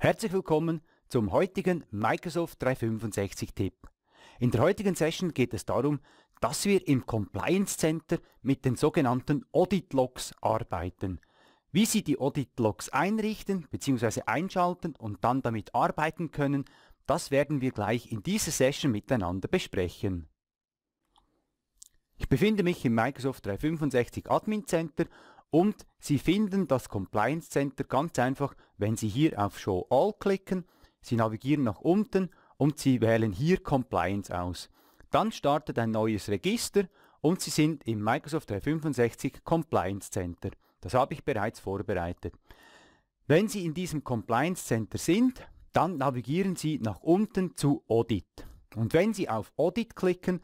Herzlich willkommen zum heutigen Microsoft 365 Tipp. In der heutigen Session geht es darum, dass wir im Compliance Center mit den sogenannten Audit Logs arbeiten. Wie Sie die Audit Logs einrichten bzw. einschalten und dann damit arbeiten können, das werden wir gleich in dieser Session miteinander besprechen. Ich befinde mich im Microsoft 365 Admin Center und Sie finden das Compliance Center ganz einfach, wenn Sie hier auf Show All klicken, Sie navigieren nach unten und Sie wählen hier Compliance aus. Dann startet ein neues Register und Sie sind im Microsoft 365 Compliance Center. Das habe ich bereits vorbereitet. Wenn Sie in diesem Compliance Center sind, dann navigieren Sie nach unten zu Audit. Und wenn Sie auf Audit klicken,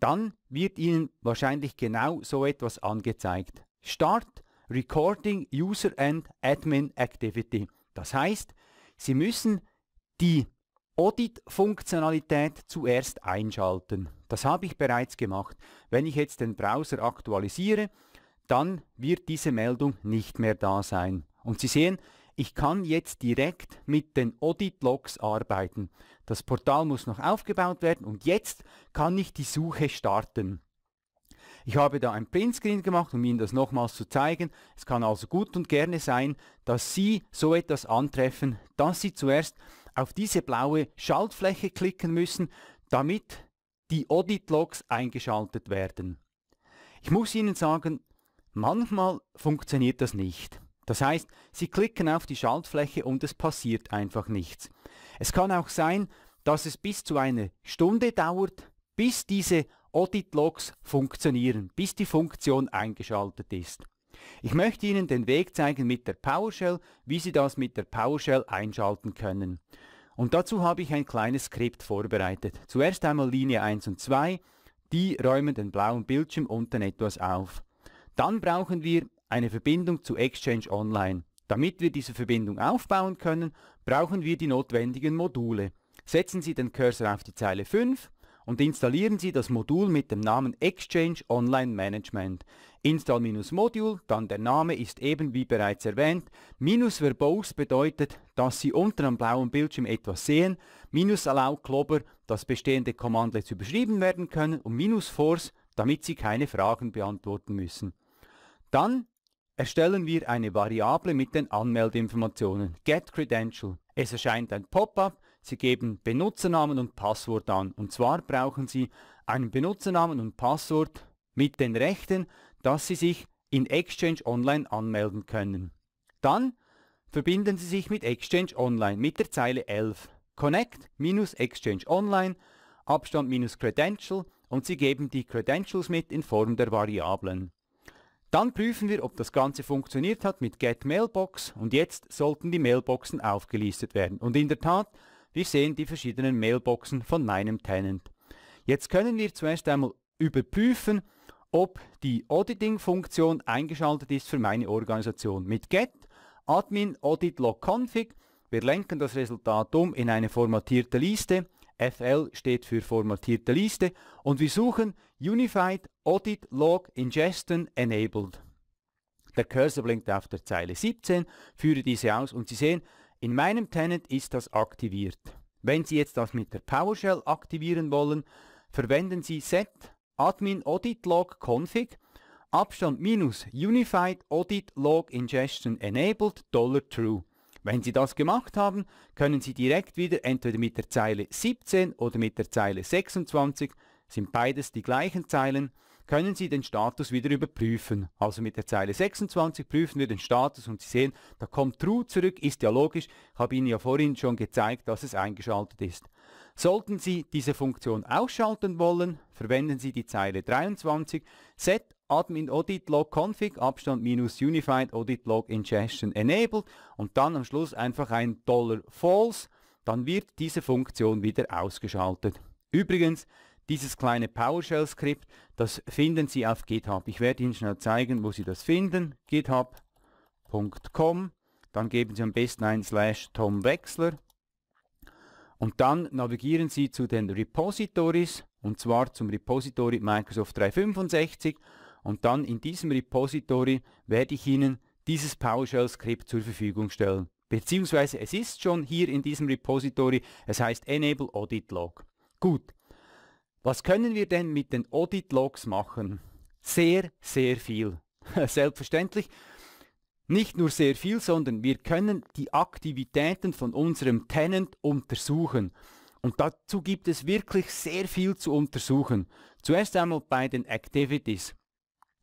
dann wird Ihnen wahrscheinlich genau so etwas angezeigt. Start Recording User and Admin Activity. Das heißt, Sie müssen die Audit-Funktionalität zuerst einschalten. Das habe ich bereits gemacht. Wenn ich jetzt den Browser aktualisiere, dann wird diese Meldung nicht mehr da sein. Und Sie sehen, ich kann jetzt direkt mit den Audit-Logs arbeiten. Das Portal muss noch aufgebaut werden und jetzt kann ich die Suche starten. Ich habe da ein Printscreen gemacht, um Ihnen das nochmals zu zeigen. Es kann also gut und gerne sein, dass Sie so etwas antreffen, dass Sie zuerst auf diese blaue Schaltfläche klicken müssen, damit die Audit-Logs eingeschaltet werden. Ich muss Ihnen sagen, manchmal funktioniert das nicht. Das heißt, Sie klicken auf die Schaltfläche und es passiert einfach nichts. Es kann auch sein, dass es bis zu einer Stunde dauert, bis diese Audit-Logs funktionieren, bis die Funktion eingeschaltet ist. Ich möchte Ihnen den Weg zeigen mit der PowerShell, wie Sie das mit der PowerShell einschalten können. Und dazu habe ich ein kleines Skript vorbereitet. Zuerst einmal Linie 1 und 2, die räumen den blauen Bildschirm unten etwas auf. Dann brauchen wir eine Verbindung zu Exchange Online. Damit wir diese Verbindung aufbauen können, brauchen wir die notwendigen Module. Setzen Sie den Cursor auf die Zeile 5 und installieren Sie das Modul mit dem Namen Exchange Online Management. Install-Module, dann der Name ist eben wie bereits erwähnt. Minus verbose bedeutet, dass Sie unter am blauen Bildschirm etwas sehen. Minus allow clobber, dass bestehende Commandlets überschrieben werden können. Und minus force, damit Sie keine Fragen beantworten müssen. Dann erstellen wir eine Variable mit den Anmeldeinformationen, getCredential. Es erscheint ein Pop-up, Sie geben Benutzernamen und Passwort an. Und zwar brauchen Sie einen Benutzernamen und Passwort mit den Rechten, dass Sie sich in Exchange Online anmelden können. Dann verbinden Sie sich mit Exchange Online mit der Zeile 11. Connect-Exchange Online, Abstand-Credential und Sie geben die Credentials mit in Form der Variablen. Dann prüfen wir, ob das Ganze funktioniert hat mit Get Mailbox und jetzt sollten die Mailboxen aufgelistet werden. Und in der Tat, wir sehen die verschiedenen Mailboxen von meinem Tenant. Jetzt können wir zuerst einmal überprüfen, ob die Auditing-Funktion eingeschaltet ist für meine Organisation. Mit get admin audit log config. Wir lenken das Resultat um in eine formatierte Liste. FL steht für formatierte Liste und wir suchen Unified Audit Log Ingestion Enabled. Der Cursor blinkt auf der Zeile 17, führe diese aus und Sie sehen, in meinem Tenant ist das aktiviert. Wenn Sie jetzt das mit der PowerShell aktivieren wollen, verwenden Sie set admin audit log config Abstand minus Unified Audit Log Ingestion Enabled Dollar True. Wenn Sie das gemacht haben, können Sie direkt wieder entweder mit der Zeile 17 oder mit der Zeile 26, sind beides die gleichen Zeilen, können Sie den Status wieder überprüfen. Also mit der Zeile 26 prüfen wir den Status und Sie sehen, da kommt True zurück, ist ja logisch. Ich habe Ihnen ja vorhin schon gezeigt, dass es eingeschaltet ist. Sollten Sie diese Funktion ausschalten wollen, verwenden Sie die Zeile 23 Set Admin Audit Log Config Abstand minus Unified Audit Log Ingestion Enabled und dann am Schluss einfach ein Dollar False, dann wird diese Funktion wieder ausgeschaltet. Übrigens, dieses kleine PowerShell-Skript, das finden Sie auf GitHub. Ich werde Ihnen schnell zeigen, wo Sie das finden. github.com, dann geben Sie am besten ein slash Tom Wechsler und dann navigieren Sie zu den Repositories und zwar zum Repository Microsoft 365 und dann in diesem Repository werde ich Ihnen dieses PowerShell-Skript zur Verfügung stellen. Beziehungsweise es ist schon hier in diesem Repository, es heißt Enable Audit Log. Gut, was können wir denn mit den Audit-Logs machen? Sehr, sehr viel. Selbstverständlich. Nicht nur sehr viel, sondern wir können die Aktivitäten von unserem Tenant untersuchen. Und dazu gibt es wirklich sehr viel zu untersuchen. Zuerst einmal bei den Activities.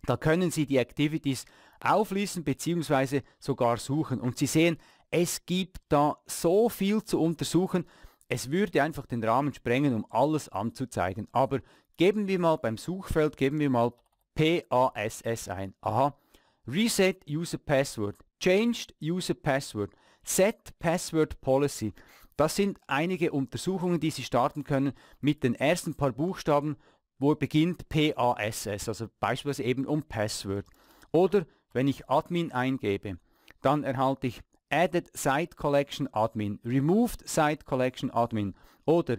Da können Sie die Activities auflisten bzw. sogar suchen. Und Sie sehen, es gibt da so viel zu untersuchen, es würde einfach den Rahmen sprengen, um alles anzuzeigen. Aber geben wir mal beim Suchfeld, geben wir mal PASS ein. Aha. Reset User Password. Changed User Password. Set Password Policy. Das sind einige Untersuchungen, die Sie starten können mit den ersten paar Buchstaben, wo beginnt PASS, also beispielsweise eben um Password. Oder wenn ich Admin eingebe, dann erhalte ich added site collection admin, removed site collection admin oder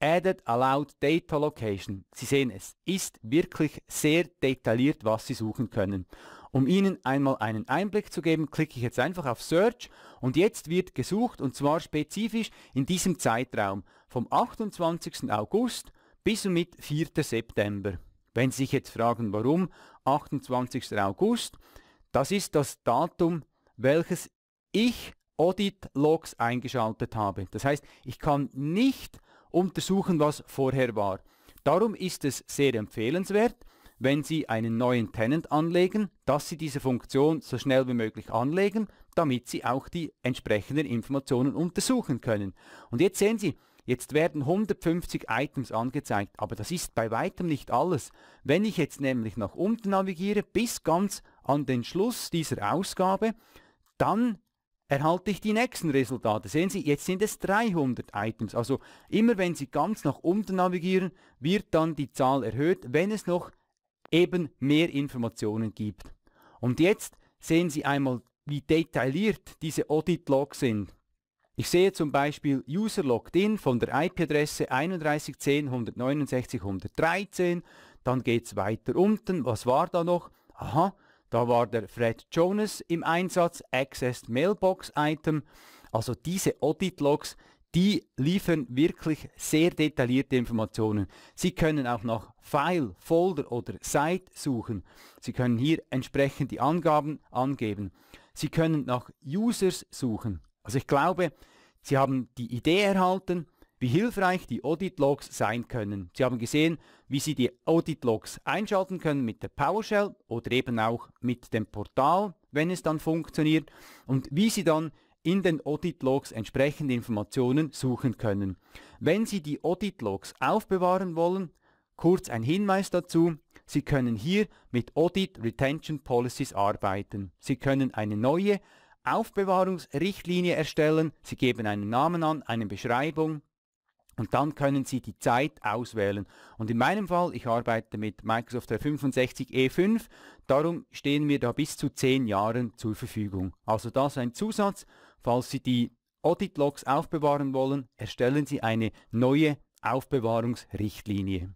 added allowed data location. Sie sehen, es ist wirklich sehr detailliert, was Sie suchen können. Um Ihnen einmal einen Einblick zu geben, klicke ich jetzt einfach auf Search und jetzt wird gesucht und zwar spezifisch in diesem Zeitraum vom 28. August bis und mit 4. September. Wenn Sie sich jetzt fragen, warum 28. August, das ist das Datum, welches ich Audit Logs eingeschaltet habe. Das heißt, ich kann nicht untersuchen, was vorher war. Darum ist es sehr empfehlenswert, wenn Sie einen neuen Tenant anlegen, dass Sie diese Funktion so schnell wie möglich anlegen, damit Sie auch die entsprechenden Informationen untersuchen können. Und jetzt sehen Sie, jetzt werden 150 Items angezeigt, aber das ist bei weitem nicht alles. Wenn ich jetzt nämlich nach unten navigiere bis ganz an den Schluss dieser Ausgabe, dann erhalte ich die nächsten Resultate. Sehen Sie, jetzt sind es 300 Items. Also immer wenn Sie ganz nach unten navigieren, wird dann die Zahl erhöht, wenn es noch eben mehr Informationen gibt. Und jetzt sehen Sie einmal, wie detailliert diese Audit-Logs sind. Ich sehe zum Beispiel User logged in von der IP-Adresse 3110.169.113, dann geht es weiter unten, was war da noch? Aha, da war der Fred Jonas im Einsatz, Access Mailbox Item. Also diese Audit Logs, die liefern wirklich sehr detaillierte Informationen. Sie können auch nach File, Folder oder Site suchen. Sie können hier entsprechend die Angaben angeben. Sie können nach Users suchen. Also ich glaube, Sie haben die Idee erhalten, wie hilfreich die Audit-Logs sein können. Sie haben gesehen, wie Sie die Audit-Logs einschalten können mit der PowerShell oder eben auch mit dem Portal, wenn es dann funktioniert, und wie Sie dann in den Audit-Logs entsprechende Informationen suchen können. Wenn Sie die Audit-Logs aufbewahren wollen, kurz ein Hinweis dazu, Sie können hier mit Audit Retention Policies arbeiten. Sie können eine neue Aufbewahrungsrichtlinie erstellen, Sie geben einen Namen an, eine Beschreibung, und dann können Sie die Zeit auswählen. Und in meinem Fall, ich arbeite mit Microsoft 365 E5, darum stehen wir da bis zu 10 Jahren zur Verfügung. Also das ein Zusatz, falls Sie die Audit-Logs aufbewahren wollen, erstellen Sie eine neue Aufbewahrungsrichtlinie.